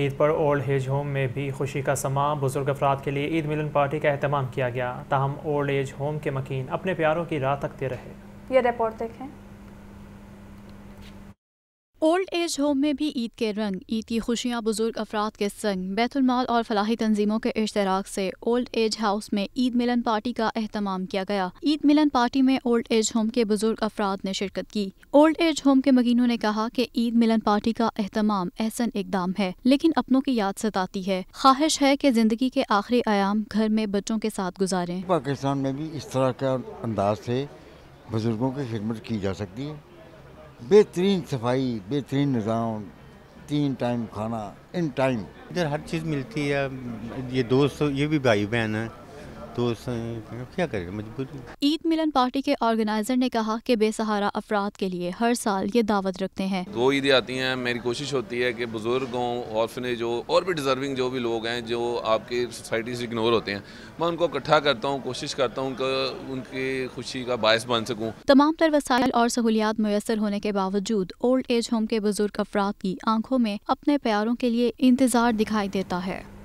ईद पर old age home में भी खुशी का समा बुजुर्ग अफराद के लिए ईद मिलन पार्टी का अहतमाम किया गया ताहम ओल्ड एज होम के मकीन अपने प्यारों की राह तकते रहे ये रिपोर्ट देखें ओल्ड एज होम में भी ईद के रंग ईद की खुशियां बुजुर्ग अफराद के संग बैतुलमाल और फलाही तंजीमों के इश्तराक से ओल्ड एज हाउस में ईद मिलन पार्टी का अहतमाम किया गया ईद मिलन पार्टी में ओल्ड एज होम के बुजुर्ग अफराद ने शिरकत की ओल्ड एज होम के मगीनों ने कहा कि ईद मिलन पार्टी का अहतमाम एहसन इकदाम है लेकिन अपनों की याद सताती है ख्वाहिश है की जिंदगी के आखिरी आयाम घर में बच्चों के साथ गुजारे पाकिस्तान में भी इस तरह का अंदाज से बुजुर्गों की खिदमत की जा सकती है बेहतरीन सफाई बेहतरीन निज़ाम तीन टाइम खाना इन टाइम इधर हर चीज़ मिलती है ये दोस्त ये भी भाई बहन है तो क्या करें मजबूरी ईद मिलन पार्टी के ऑर्गेनाइजर ने कहा कि बेसहारा अफराद के लिए हर साल ये दावत रखते हैं दो ईदें आती हैं मेरी कोशिश होती है कि बुजुर्गों ऑर्फनेज हो और भी डिजर्विंग जो भी लोग हैं जो आपकी सोसाइटी से इग्नोर होते हैं मैं उनको इकट्ठा करता हूँ कोशिश करता हूँ उनकी खुशी का बायस बन सकूँ तमाम तर वसाइल और सहूलियात मैसर होने के बावजूद ओल्ड एज होम के बुजुर्ग अफराद की आंखों में अपने प्यारों के लिए इंतजार दिखाई देता है